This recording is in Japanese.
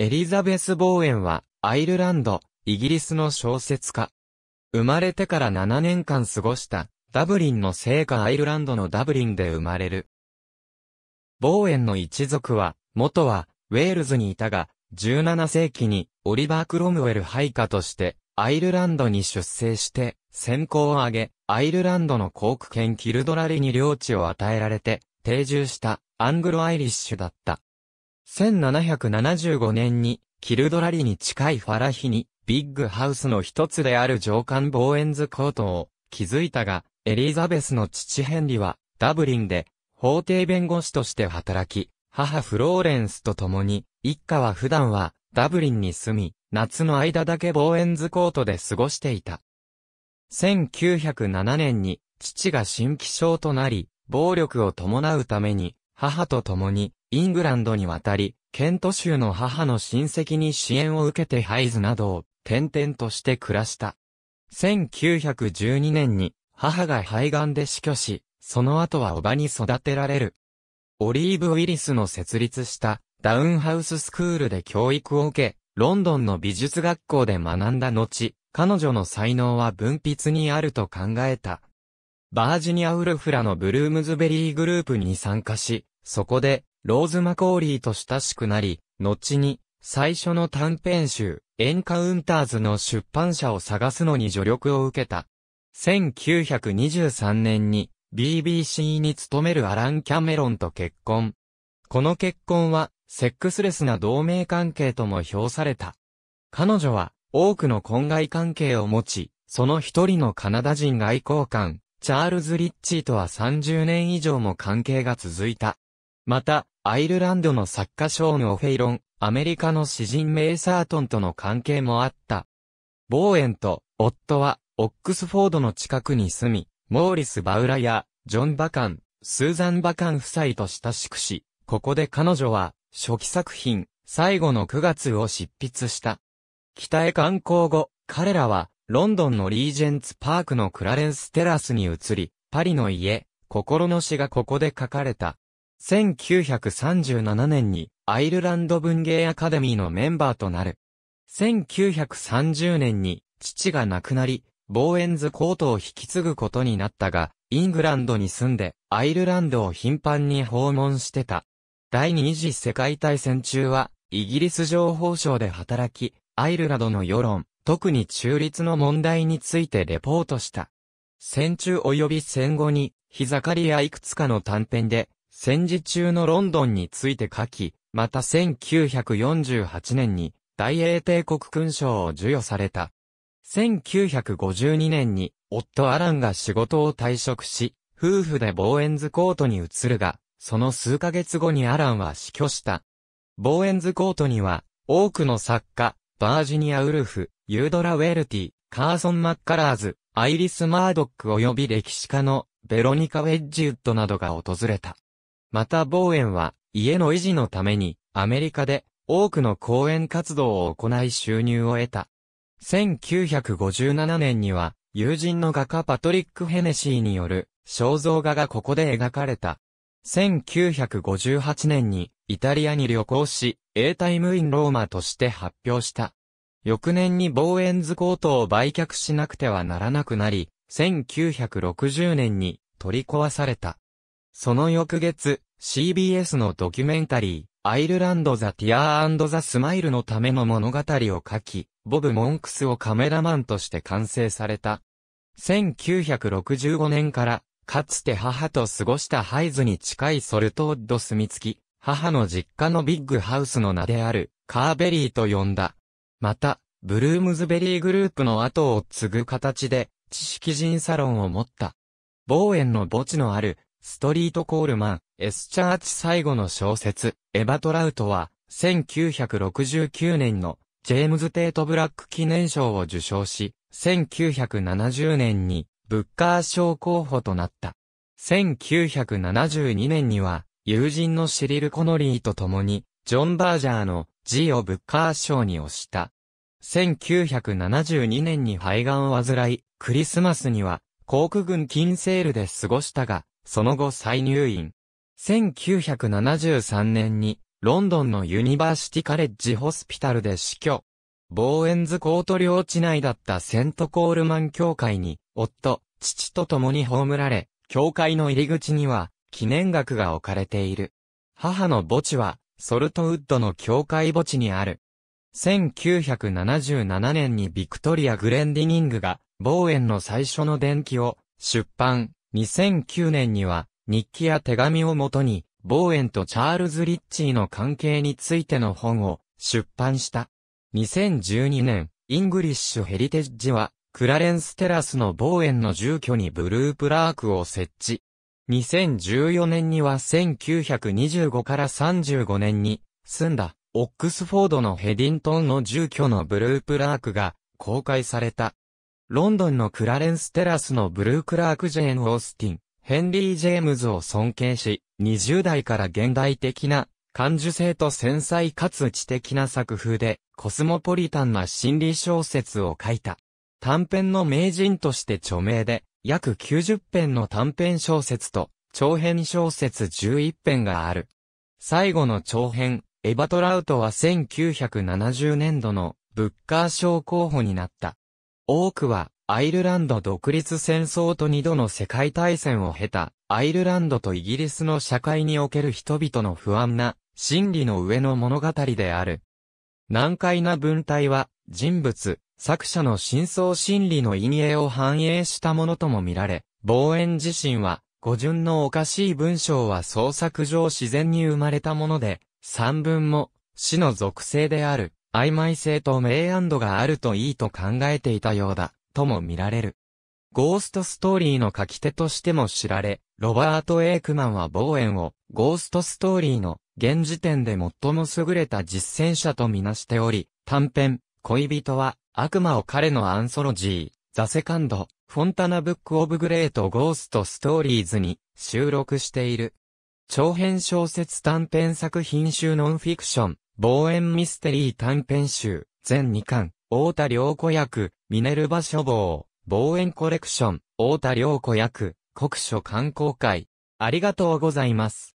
エリザベス・ボーエンは、アイルランド、イギリスの小説家。生まれてから7年間過ごした、ダブリンの聖火アイルランドのダブリンで生まれる。ボーエンの一族は、元は、ウェールズにいたが、17世紀に、オリバー・クロムウェル配下として、アイルランドに出征して、先行を挙げ、アイルランドの航空圏キルドラリに領地を与えられて、定住した、アングロアイリッシュだった。1775年に、キルドラリに近いファラヒに、ビッグハウスの一つである上官ボーエンズコートを築いたが、エリザベスの父ヘンリは、ダブリンで、法廷弁護士として働き、母フローレンスと共に、一家は普段は、ダブリンに住み、夏の間だけボーエンズコートで過ごしていた。1907年に、父が新気象となり、暴力を伴うために、母と共に、イングランドに渡り、ケント州の母の親戚に支援を受けてハイズなどを転々として暮らした。1912年に母が肺がんで死去し、その後はおばに育てられる。オリーブ・ウィリスの設立したダウンハウススクールで教育を受け、ロンドンの美術学校で学んだ後、彼女の才能は分泌にあると考えた。バージニア・ウルフラのブルームズベリーグループに参加し、そこでローズ・マコーリーと親しくなり、後に、最初の短編集、エンカウンターズの出版社を探すのに助力を受けた。1923年に BBC に勤めるアラン・キャメロンと結婚。この結婚は、セックスレスな同盟関係とも評された。彼女は、多くの婚外関係を持ち、その一人のカナダ人外交官、チャールズ・リッチーとは30年以上も関係が続いた。また、アイルランドの作家ショーン・オフェイロン、アメリカの詩人メイサートンとの関係もあった。ボーエンと、夫は、オックスフォードの近くに住み、モーリス・バウラや、ジョン・バカン、スーザン・バカン夫妻と親しくし、ここで彼女は、初期作品、最後の9月を執筆した。北へ観光後、彼らは、ロンドンのリージェンツパークのクラレンステラスに移り、パリの家、心の詩がここで書かれた。1937年にアイルランド文芸アカデミーのメンバーとなる。1930年に父が亡くなり、ボーエンズコートを引き継ぐことになったが、イングランドに住んで、アイルランドを頻繁に訪問してた。第二次世界大戦中は、イギリス情報省で働き、アイルランドの世論、特に中立の問題についてレポートした。戦中及び戦後に、日盛りやいくつかの短編で、戦時中のロンドンについて書き、また1948年に大英帝国勲章を授与された。1952年に夫アランが仕事を退職し、夫婦でボーエンズコートに移るが、その数ヶ月後にアランは死去した。ボーエンズコートには、多くの作家、バージニア・ウルフ、ユードラ・ウェルティ、カーソン・マッカラーズ、アイリス・マードック及び歴史家のベロニカ・ウェッジウッドなどが訪れた。またボーエンは、家の維持のために、アメリカで、多くの講演活動を行い収入を得た。1957年には、友人の画家パトリック・ヘネシーによる肖像画がここで描かれた。1958年にイタリアに旅行し、ータイムインローマとして発表した。翌年に望遠図コートを売却しなくてはならなくなり、1960年に取り壊された。その翌月、CBS のドキュメンタリー、アイルランドザ・ティアーザ・スマイルのための物語を書き、ボブ・モンクスをカメラマンとして完成された。1965年から、かつて母と過ごしたハイズに近いソルトッド住みツき、母の実家のビッグハウスの名である、カーベリーと呼んだ。また、ブルームズベリーグループの後を継ぐ形で、知識人サロンを持った。望遠の墓地のある、ストリート・コールマン、エスチャーチ最後の小説、エヴァ・トラウトは、1969年の、ジェームズ・テート・ブラック記念賞を受賞し、1970年に、ブッカー賞候補となった。1972年には、友人のシリル・コノリーと共に、ジョン・バージャーの G をブッカー賞に推した。1972年に肺がんを患い、クリスマスには、航空軍金セールで過ごしたが、その後再入院。1973年に、ロンドンのユニバーシティカレッジホスピタルで死去。ボーエンズコート領地内だったセントコールマン教会に、夫、父と共に葬られ、教会の入り口には、記念額が置かれている。母の墓地は、ソルトウッドの教会墓地にある。1977年にビクトリア・グレンディニングが、ボーエンの最初の伝記を出版。2009年には、日記や手紙をもとに、ボーエンとチャールズ・リッチーの関係についての本を出版した。2012年、イングリッシュ・ヘリテッジは、クラレンス・テラスのボーエンの住居にブループラークを設置。2014年には1925から35年に住んだオックスフォードのヘディントンの住居のブループラークが公開された。ロンドンのクラレンステラスのブルー・クラーク・ジェーン・オースティン、ヘンリー・ジェームズを尊敬し、20代から現代的な、感受性と繊細かつ知的な作風で、コスモポリタンな心理小説を書いた。短編の名人として著名で、約90編の短編小説と、長編小説11編がある。最後の長編、エヴァトラウトは1970年度のブッカー賞候補になった。多くは、アイルランド独立戦争と二度の世界大戦を経た、アイルランドとイギリスの社会における人々の不安な、心理の上の物語である。難解な文体は、人物、作者の真相心理の陰影を反映したものとも見られ、望遠自身は、語順のおかしい文章は創作上自然に生まれたもので、散文も、詩の属性である。曖昧性と明暗度があるといいと考えていたようだ、とも見られる。ゴーストストーリーの書き手としても知られ、ロバート・エイクマンは望遠を、ゴーストストーリーの、現時点で最も優れた実践者とみなしており、短編、恋人は、悪魔を彼のアンソロジー、ザ・セカンド、フォンタナ・ブック・オブ・グレート・ゴースト・ストーリーズに収録している。長編小説短編作品集ノンフィクション、望遠ミステリー短編集、全2巻、大田良子役、ミネルバ書房、望遠コレクション、大田良子役、国書観光会。ありがとうございます。